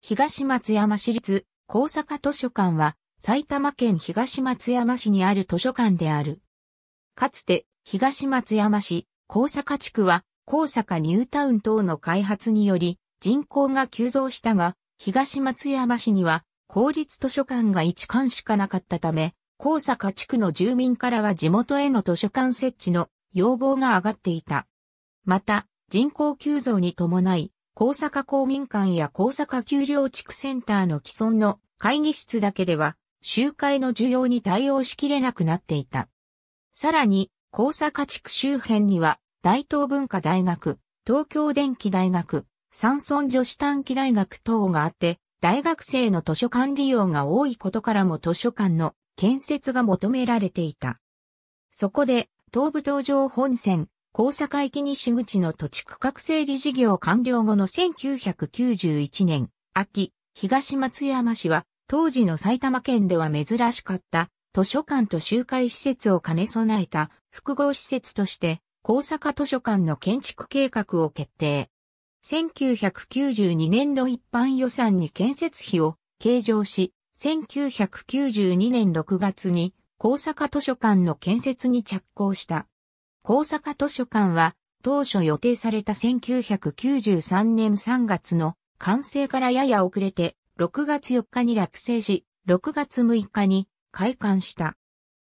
東松山市立高坂図書館は埼玉県東松山市にある図書館である。かつて東松山市高坂地区は高坂ニュータウン等の開発により人口が急増したが東松山市には公立図書館が一館しかなかったため高坂地区の住民からは地元への図書館設置の要望が上がっていた。また人口急増に伴い高坂公民館や高坂丘陵地区センターの既存の会議室だけでは集会の需要に対応しきれなくなっていた。さらに、高坂地区周辺には大東文化大学、東京電機大学、山村女子短期大学等があって、大学生の図書館利用が多いことからも図書館の建設が求められていた。そこで、東武東上本線、大阪駅西口の土地区画整理事業完了後の1991年、秋、東松山市は、当時の埼玉県では珍しかった、図書館と集会施設を兼ね備えた複合施設として、大阪図書館の建築計画を決定。1992年度一般予算に建設費を計上し、1992年6月に大阪図書館の建設に着工した。大阪図書館は当初予定された1993年3月の完成からやや遅れて6月4日に落成し、6月6日に開館した。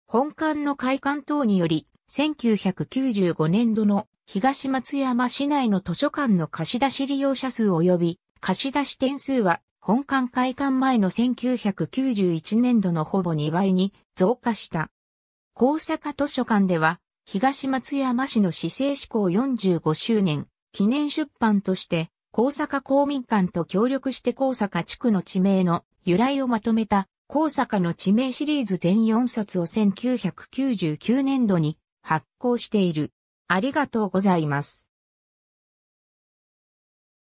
本館の開館等により、1995年度の東松山市内の図書館の貸し出し利用者数及び貸し出し点数は本館開館前の1991年度のほぼ2倍に増加した。高坂図書館では東松山市の市政施行45周年記念出版として、高坂公民館と協力して高坂地区の地名の由来をまとめた高坂の地名シリーズ全4冊を1999年度に発行している。ありがとうございます。